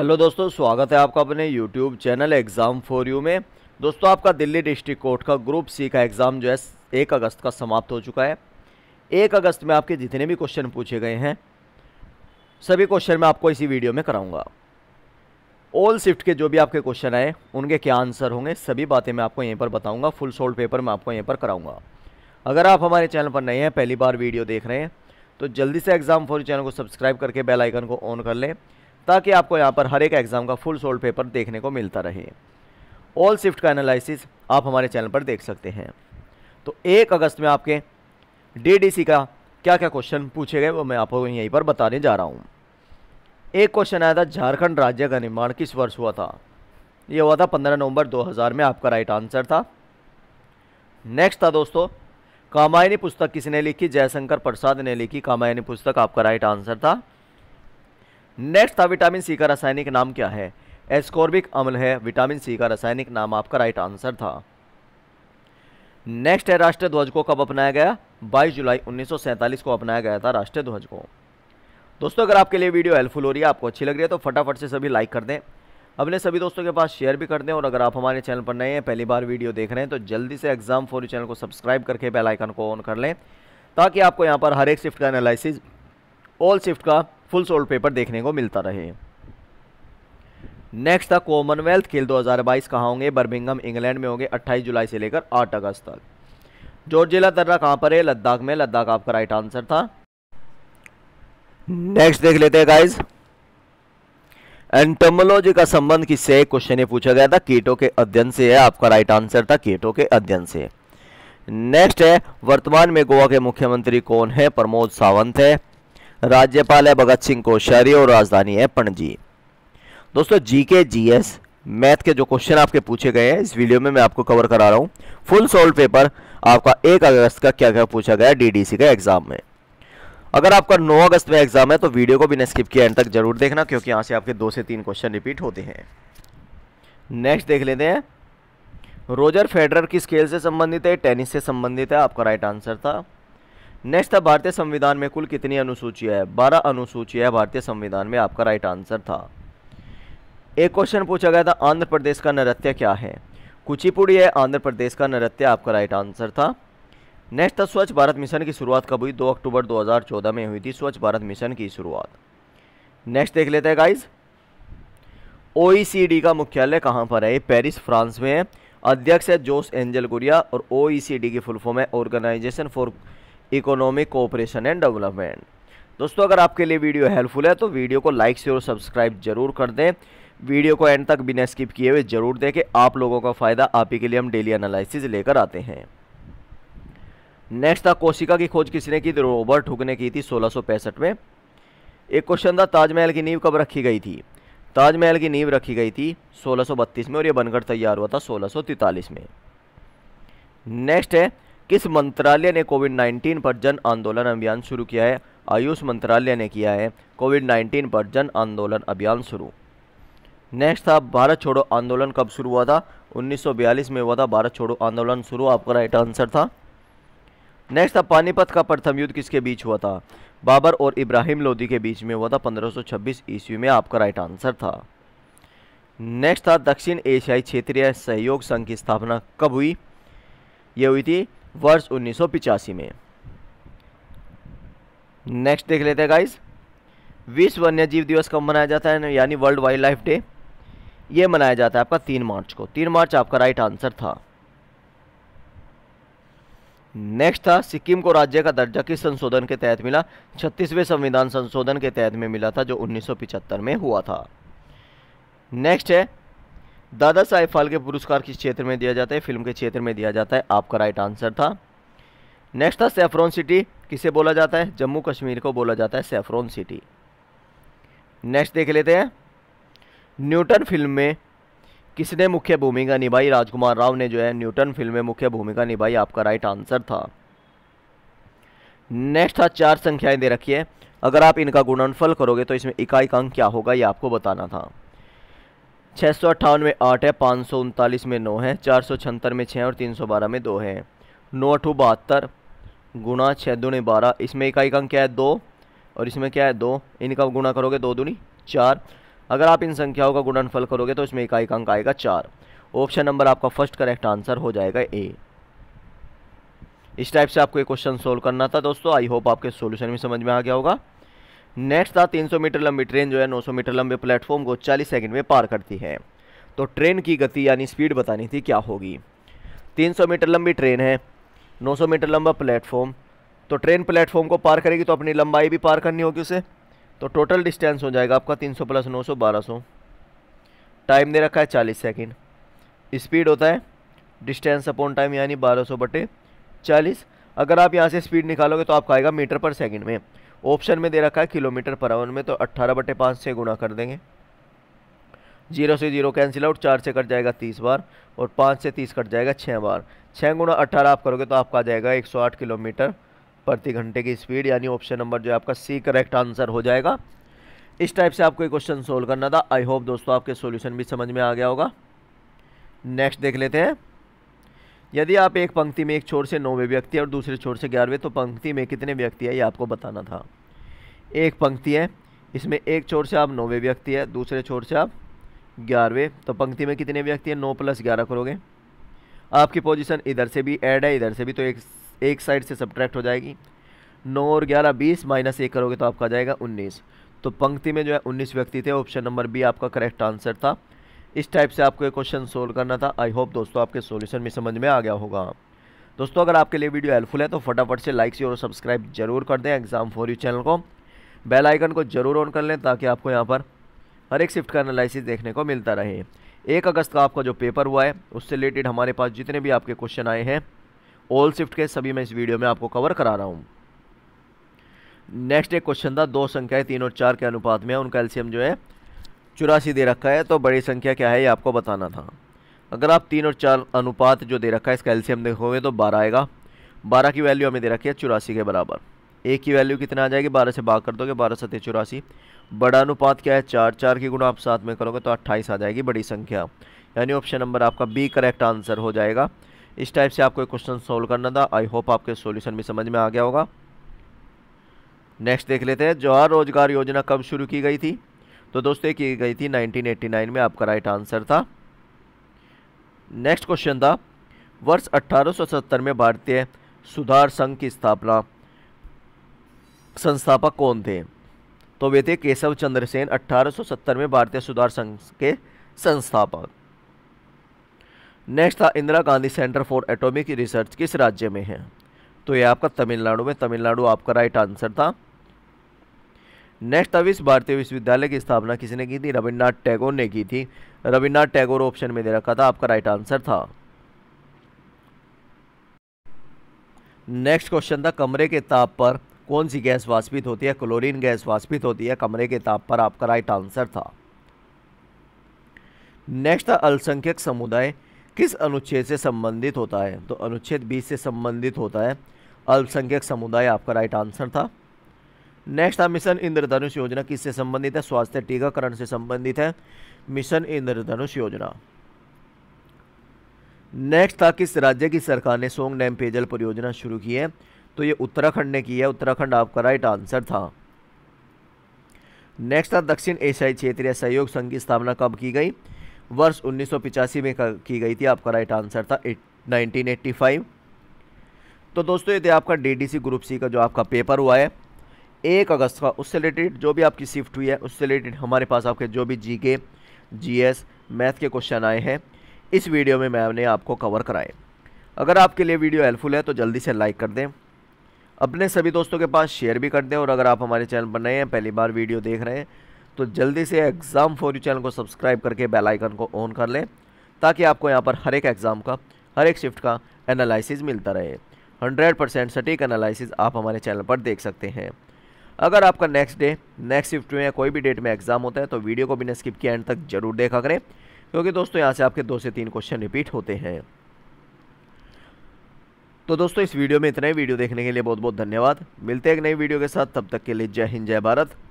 hello दोस्तों स्वागत है आपका अपने YouTube channel exam for you में दोस्तों आपका दिल्ली डिस्ट्रिक्ट कोर्ट का ग्रुप सी का एग्ज़ाम जो है एक अगस्त का समाप्त हो चुका है एक अगस्त में आपके जितने भी क्वेश्चन पूछे गए हैं सभी क्वेश्चन मैं आपको इसी वीडियो में कराऊंगा ऑल शिफ्ट के जो भी आपके क्वेश्चन आए उनके क्या आंसर होंगे सभी बातें मैं आपको यहीं पर बताऊँगा फुल सोल्ड पेपर मैं आपको यहीं पर कराऊँगा अगर आप हमारे चैनल पर नए हैं पहली बार वीडियो देख रहे हैं तो जल्दी से एग्ज़ाम फॉर चैनल को सब्सक्राइब करके बेलाइकन को ऑन कर लें ताकि आपको यहाँ पर हर एक एग्ज़ाम का फुल सोल्ड पेपर देखने को मिलता रहे ऑल शिफ्ट का एनालिसिस आप हमारे चैनल पर देख सकते हैं तो एक अगस्त में आपके डीडीसी का क्या क्या क्वेश्चन पूछे गए वो मैं आपको यहीं पर बताने जा रहा हूँ एक क्वेश्चन आया था झारखंड राज्य का निर्माण किस वर्ष हुआ था ये हुआ था 15 नवंबर 2000 में आपका राइट आंसर था नेक्स्ट था दोस्तों कामायनी पुस्तक किसने लिखी जयशंकर प्रसाद ने लिखी कामायनी पुस्तक आपका राइट आंसर था नेक्स्ट था विटामिन सी का रासायनिक नाम क्या है एस्कॉर्बिक अम्ल है विटामिन सी का रासायनिक नाम आपका राइट आंसर था नेक्स्ट है राष्ट्रीय ध्वज को कब अपनाया गया 22 जुलाई 1947 को अपनाया गया था राष्ट्रीय ध्वज को दोस्तों अगर आपके लिए वीडियो हेल्पफुल हो रही है आपको अच्छी लग रही है तो फटाफट से सभी लाइक कर दें अपने सभी दोस्तों के पास शेयर भी कर दें और अगर आप हमारे चैनल पर नए हैं पहली बार वीडियो देख रहे हैं तो जल्दी से एग्जाम फॉर चैनल को सब्सक्राइब करके बेलाइकन को ऑन कर लें ताकि आपको यहाँ पर हर एक शिफ्ट का एनालिसिस ऑल शिफ्ट का फुल सोल्ड पेपर देखने को मिलता रहे नेक्स्ट था कॉमनवेल्थ खेल 2022 कहाँ होंगे बर्मिंगम इंग्लैंड में होंगे 28 जुलाई से लेकर 8 अगस्त तक जॉर्जिला दर्रा कहाँ पर है लद्दाख में लद्दाख आपका राइट आंसर था नेक्स्ट देख लेते हैं गाइज एंटोमोलॉजी का संबंध किससे क्वेश्चन ने पूछा गया था कीटों के अध्ययन से है आपका राइट आंसर था कीटों के अध्ययन से नेक्स्ट है वर्तमान में गोवा के मुख्यमंत्री कौन है प्रमोद सावंत है राज्यपाल है भगत सिंह कोश्यारी और राजधानी है पणजी दोस्तों GK GS G S math के जो क्वेश्चन आपके पूछे गए हैं इस वीडियो में मैं आपको कवर करा रहा हूं फुल सोल्व पेपर आपका एक अगस्त का क्या क्या पूछा गया डीडीसी का एग्जाम में अगर आपका 9 अगस्त में एग्जाम है तो वीडियो को बिना स्किप किए एंड तक जरूर देखना क्योंकि यहां से आपके दो से तीन क्वेश्चन रिपीट होते हैं नेक्स्ट देख लेते हैं रोजर फेडरर किस खेल से संबंधित है टेनिस से संबंधित है आपका राइट आंसर था नेक्स्ट था भारतीय संविधान में कुल कितनी अनुसूचियाँ है बारह अनुसूचियाँ भारतीय संविधान में आपका राइट आंसर था एक क्वेश्चन पूछा गया था आंध्र प्रदेश का नृत्य क्या है कुचिपुड़ी है आंध्र प्रदेश का नृत्य आपका राइट आंसर था नेक्स्ट था स्वच्छ भारत मिशन की शुरुआत कब हुई दो अक्टूबर दो में हुई थी स्वच्छ भारत मिशन की शुरुआत नेक्स्ट देख लेते हैं गाइज ओ का मुख्यालय कहाँ पर है पेरिस फ्रांस में है अध्यक्ष है जोस एंजल गुरिया और ओ की फुल फॉर्म है organisation for for... economic cooperation and development दोस्तों अगर आपके लिए वीडियो हेल्पफुल है तो वीडियो को लाइक शेयर और सब्सक्राइब जरूर कर दें वीडियो को एंड तक बिना स्किप किए हुए जरूर देखें आप लोगों का फ़ायदा आप ही के लिए हम डेली एनालिसिस लेकर आते हैं नेक्स्ट था कोशिका की खोज किसने की रोबर्ट हुक ने की थी सोलह में एक क्वेश्चन था ताजमहल की नींव कब रखी गई थी ताजमहल की नींव रखी गई थी 1632 में और यह बनकर तैयार हुआ था सोलह में नेक्स्ट है किस मंत्रालय ने कोविड 19 पर जन आंदोलन अभियान शुरू किया है आयुष मंत्रालय ने किया है कोविड 19 पर जन आंदोलन अभियान शुरू नेक्स्ट था भारत छोड़ो आंदोलन कब शुरू हुआ था 1942 में हुआ था भारत छोड़ो आंदोलन शुरू आपका राइट आंसर था नेक्स्ट था पानीपत का प्रथम युद्ध किसके बीच हुआ था बाबर और इब्राहिम लोधी के बीच में हुआ था पंद्रह ईस्वी में आपका राइट आंसर था नेक्स्ट था दक्षिण एशियाई क्षेत्रीय सहयोग संघ की स्थापना कब हुई ये हुई थी वर्ष उन्नीस में नेक्स्ट देख लेते हैं गाइस विश्व वन्य जीव दिवस कब मनाया जाता है यानी वर्ल्ड वाइल्ड लाइफ डे ये मनाया जाता है आपका तीन मार्च को तीन मार्च आपका राइट आंसर था नेक्स्ट था सिक्किम को राज्य का दर्जा किस संशोधन के तहत मिला छत्तीसवें संविधान संशोधन के तहत में मिला था जो 1975 में हुआ था नेक्स्ट है दादा साहेब फाल्के पुरस्कार किस क्षेत्र में दिया जाता है फिल्म के क्षेत्र में दिया जाता है आपका राइट आंसर था नेक्स्ट था सेफ्रॉन सिटी किसे बोला जाता है जम्मू कश्मीर को बोला जाता है सेफ्रॉन सिटी नेक्स्ट देख लेते हैं न्यूटन फिल्म में किसने मुख्य भूमिका निभाई राजकुमार राव ने जो है न्यूटन फिल्म में मुख्य भूमिका निभाई आपका राइट आंसर था नेक्स्ट था चार संख्याएं दे रखी है अगर आप इनका गुणनफल करोगे तो इसमें इकाई का अंक क्या होगा ये आपको बताना था छः सौ अट्ठावन में आठ है पाँच सौ उनतालीस में नौ है चार सौ छहत्तर में छः और तीन सौ बारह में दो है नौ अठू बहत्तर गुणा छः दूनी बारह इसमें इकाई का अंक क्या है दो और इसमें क्या है दो इनका गुणा करोगे दो दुनी चार अगर आप इन संख्याओं का गुणनफल करोगे तो इसमें इकाई का अंक आएगा चार ऑप्शन नंबर आपका फर्स्ट करेक्ट आंसर हो जाएगा ए इस टाइप से आपको एक क्वेश्चन सोल्व करना था दोस्तों आई होप आपके सॉल्यूशन भी समझ में आ गया होगा नेक्स्ट था 300 मीटर लंबी ट्रेन जो है 900 मीटर लंबे प्लेटफॉर्म को 40 सेकंड में पार करती है तो ट्रेन की गति यानी स्पीड बतानी थी क्या होगी 300 मीटर लंबी ट्रेन है 900 मीटर लंबा प्लेटफॉर्म तो ट्रेन प्लेटफॉर्म को पार करेगी तो अपनी लंबाई भी पार करनी होगी उसे तो टोटल डिस्टेंस हो जाएगा आपका 300 प्लस नौ सौ टाइम दे रखा है 40 सेकंड स्पीड होता है डिस्टेंस अपॉन टाइम यानी 1200 बटे चालीस अगर आप यहाँ से स्पीड निकालोगे तो आपका आएगा मीटर पर सेकेंड में ऑप्शन में दे रखा है किलोमीटर पर आवर में तो अट्ठारह बटे पाँच से गुणा कर देंगे जीरो से जीरो कैंसिल आउट चार से कट जाएगा तीस बार और पाँच से तीस कट जाएगा छः बार छः गुणा अट्ठारह आप करोगे तो आपका आ जाएगा एक सौ आठ किलोमीटर प्रति घंटे की स्पीड यानी ऑप्शन नंबर जो है आपका सी करेक्ट आंसर हो जाएगा इस टाइप से आपको ये क्वेश्चन सोल्व करना था आई होप दोस्तों आपके सॉल्यूशन भी समझ में आ गया होगा नेक्स्ट देख लेते हैं यदि आप एक पंक्ति में एक छोर से नौवें व्यक्ति और दूसरे छोर से ग्यारहवें तो पंक्ति में कितने व्यक्ति है ये आपको बताना था एक पंक्ति है इसमें एक छोर से आप नौवें व्यक्ति है दूसरे छोर से आप ग्यारहवें तो पंक्ति में कितने व्यक्ति है नौ प्लस ग्यारह करोगे आपकी पोजिशन इधर से भी ऐड है इधर से भी तो एक एक साइड से सब्ट्रैक्ट हो जाएगी नौ और ग्यारह बीस माइनस एक करोगे तो आपका आ जाएगा उन्नीस तो पंक्ति में जो है उन्नीस व्यक्ति थे ऑप्शन नंबर बी आपका करेक्ट आंसर था इस टाइप से आपको एक क्वेश्चन सोल्व करना था आई होप दोस्तों आपके सोल्यूशन में समझ में आ गया होगा दोस्तों अगर आपके लिए वीडियो हेल्पफुल है तो फटाफट से लाइक शेयर और सब्सक्राइब जरूर कर दें एग्जाम फॉर यू चैनल को बेल आइकन को जरूर ऑन कर लें ताकि आपको यहाँ पर हर एक शिफ्ट का एनालिसिस देखने को मिलता रहे एक अगस्त का आपका जो पेपर हुआ है उससे रिलेटेड हमारे पास जितने भी आपके क्वेश्चन आए हैं ऑल शिफ्ट के सभी मैं इस वीडियो में आपको कवर करा रहा हूँ नेक्स्ट एक क्वेश्चन था दो संख्याएं तीन और चार के अनुपात में उनका एल्सियम जो है चौरासी दे रखा है तो बड़ी संख्या क्या है ये आपको बताना था अगर आप तीन और चार अनुपात जो दे रखा है इसका एल्सियम देखोगे तो बारह आएगा बारह की वैल्यू हमें दे रखी है चौरासी के बराबर एक की वैल्यू कितना आ जाएगी बारह से बाग कर दोगे बारह सत्य चौरासी बड़ा अनुपात क्या है चार चार की गुणा आप साथ में करोगे तो अट्ठाईस आ जाएगी बड़ी संख्या यानी ऑप्शन नंबर आपका बी करेक्ट आंसर हो जाएगा इस टाइप से आपको क्वेश्चन सोल्व करना था आई होप आपके सोल्यूशन भी समझ में आ गया होगा नेक्स्ट देख लेते हैं जवाहर रोजगार योजना कब शुरू की गई थी तो दोस्तों की गई थी 1989 में आपका राइट आंसर था नेक्स्ट क्वेश्चन था वर्ष 1870 में भारतीय सुधार संघ की स्थापना संस्थापक कौन थे तो वे थे केशव चंद्र सेन 1870 में भारतीय सुधार संघ के संस्थापक नेक्स्ट था Indira Gandhi centre for atomic research किस राज्य में है तो ये आपका तमिलनाडु में तमिलनाडु आपका राइट आंसर था नेक्स्ट अब इस भारतीय विश्वविद्यालय की स्थापना किसने की थी रविन्द्रनाथ टैगोर ने की थी रविन्द्रनाथ टैगोर ऑप्शन में दे रखा था आपका राइट आंसर था नेक्स्ट क्वेश्चन था कमरे के ताप पर कौन सी गैस वाष्पित होती है क्लोरीन गैस वाष्पित होती है कमरे के ताप पर आपका राइट आंसर था नेक्स्ट था अल्पसंख्यक समुदाय किस अनुच्छेद से संबंधित होता है तो अनुच्छेद बीस से संबंधित होता है अल्पसंख्यक समुदाय आपका राइट आंसर था नेक्स्ट है मिशन इंद्रधनुष योजना किससे संबंधित है स्वास्थ्य टीकाकरण से संबंधित है मिशन इंद्रधनुष योजना नेक्स्ट था किस राज्य की सरकार ने सोंग डैम पेयजल परियोजना शुरू की है तो ये उत्तराखंड ने की है उत्तराखंड आपका राइट आंसर था नेक्स्ट था दक्षिण एशियाई क्षेत्रीय सहयोग संघ की स्थापना कब की गई वर्ष उन्नीस में की गई थी आपका राइट आंसर था नाइनटीन तो दोस्तों ये थे आपका डी ग्रुप सी का जो आपका पेपर हुआ है एक अगस्त का उससे रिलेटेड जो भी आपकी शिफ्ट हुई है उससे रिलेटेड हमारे पास आपके जो भी G K G S math के क्वेश्चन आए हैं इस वीडियो में मैंने आपको कवर कराए अगर आपके लिए वीडियो हेल्पफुल है तो जल्दी से लाइक कर दें अपने सभी दोस्तों के पास शेयर भी कर दें और अगर आप हमारे चैनल पर नए हैं पहली बार वीडियो देख रहे हैं तो जल्दी से एग्ज़ाम फॉर यू चैनल को सब्सक्राइब करके बेल आइकन को ऑन कर लें ताकि आपको यहाँ पर हर एक एग्ज़ाम का हर एक शिफ्ट का एनालिसिस मिलता रहे 100% सटीक एनालिसिस आप हमारे चैनल पर देख सकते हैं अगर आपका नेक्स्ट डे नेक्स्ट शिफ्ट में या कोई भी डेट में एग्जाम होता है तो वीडियो को बिना स्किप किए एंड तक जरूर देखा करें क्योंकि दोस्तों यहाँ से आपके दो से तीन क्वेश्चन रिपीट होते हैं तो दोस्तों इस वीडियो में इतना ही वीडियो देखने के लिए बहुत बहुत धन्यवाद मिलते हैं एक नई वीडियो के साथ तब तक के लिए जय हिंद जय भारत